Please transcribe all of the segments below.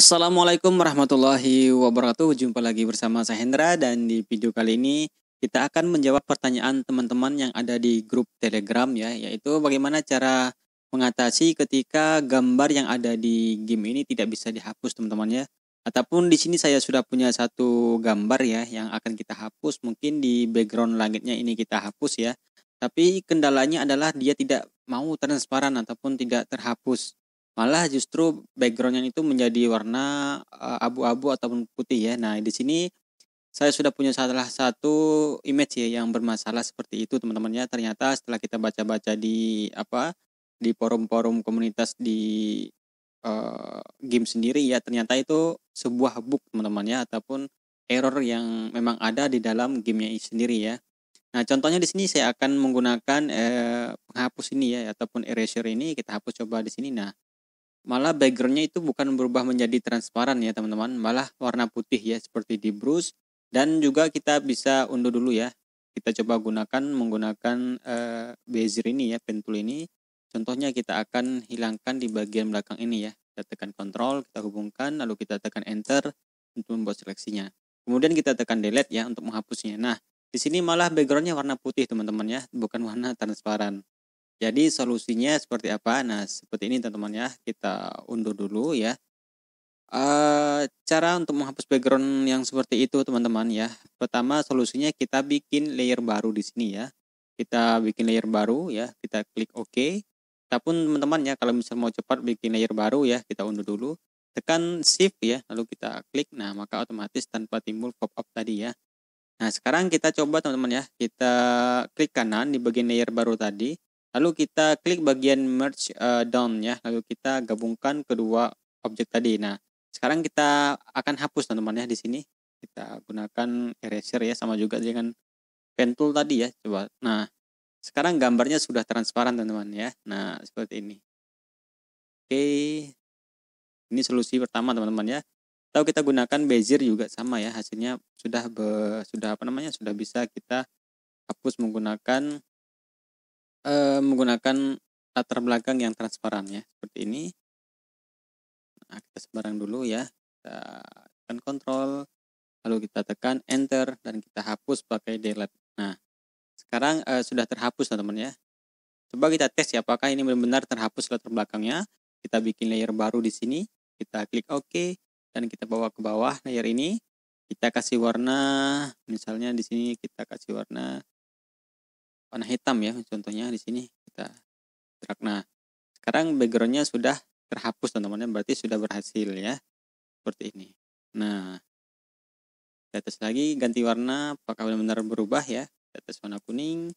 Assalamualaikum warahmatullahi wabarakatuh. Jumpa lagi bersama saya Hendra dan di video kali ini kita akan menjawab pertanyaan teman-teman yang ada di grup Telegram ya, yaitu bagaimana cara mengatasi ketika gambar yang ada di game ini tidak bisa dihapus teman-teman ya. Ataupun di sini saya sudah punya satu gambar ya yang akan kita hapus, mungkin di background langitnya ini kita hapus ya. Tapi kendalanya adalah dia tidak mau transparan ataupun tidak terhapus malah justru backgroundnya itu menjadi warna eh, abu-abu uh, ataupun putih ya nah di sini saya sudah punya salah satu image ya yang bermasalah seperti itu teman teman ya. ternyata setelah kita baca-baca di apa di forum-forum komunitas di uh, game sendiri ya ternyata itu sebuah bug teman teman ya ataupun error yang memang ada di dalam gamenya sendiri ya Nah, contohnya di sini saya akan menggunakan eh, penghapus ini ya ataupun eraser ini kita hapus coba di sini. Nah, malah backgroundnya itu bukan berubah menjadi transparan ya teman-teman malah warna putih ya seperti di brush dan juga kita bisa unduh dulu ya kita coba gunakan menggunakan uh, bezier ini ya pen tool ini contohnya kita akan hilangkan di bagian belakang ini ya kita tekan control kita hubungkan lalu kita tekan enter untuk membuat seleksinya kemudian kita tekan delete ya untuk menghapusnya nah di sini malah backgroundnya warna putih teman-teman ya bukan warna transparan jadi solusinya seperti apa? Nah, seperti ini teman-teman ya, kita undur dulu ya. E, cara untuk menghapus background yang seperti itu teman-teman ya. Pertama solusinya kita bikin layer baru di sini ya. Kita bikin layer baru ya, kita klik OK. Ataupun teman-teman ya, kalau misal mau cepat bikin layer baru ya, kita undur dulu. Tekan Shift ya, lalu kita klik. Nah, maka otomatis tanpa timbul pop-up tadi ya. Nah, sekarang kita coba teman-teman ya, kita klik kanan di bagian layer baru tadi Lalu kita klik bagian merge uh, down ya. Lalu kita gabungkan kedua objek tadi. Nah, sekarang kita akan hapus teman-teman ya di sini. Kita gunakan eraser ya sama juga dengan pen tool tadi ya. Coba. Nah, sekarang gambarnya sudah transparan teman-teman ya. Nah, seperti ini. Oke. Ini solusi pertama teman-teman ya. Atau kita gunakan bezier juga sama ya. Hasilnya sudah be, sudah apa namanya? sudah bisa kita hapus menggunakan e, menggunakan latar belakang yang transparan ya seperti ini nah, kita sembarang dulu ya kita tekan kontrol lalu kita tekan enter dan kita hapus pakai delete nah sekarang e, sudah terhapus teman-teman ya coba kita tes ya apakah ini benar-benar terhapus latar belakangnya kita bikin layer baru di sini kita klik OK dan kita bawa ke bawah layer ini kita kasih warna misalnya di sini kita kasih warna warna hitam ya contohnya di sini kita drag nah sekarang backgroundnya sudah terhapus teman-teman berarti sudah berhasil ya seperti ini nah di atas lagi ganti warna apakah benar-benar berubah ya di atas warna kuning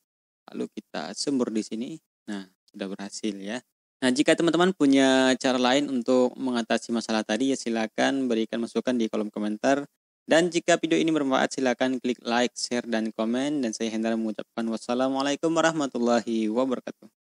lalu kita sembur di sini nah sudah berhasil ya Nah, jika teman-teman punya cara lain untuk mengatasi masalah tadi, ya silakan berikan masukan di kolom komentar. Dan jika video ini bermanfaat silakan klik like, share, dan komen. Dan saya Hendra mengucapkan wassalamualaikum warahmatullahi wabarakatuh.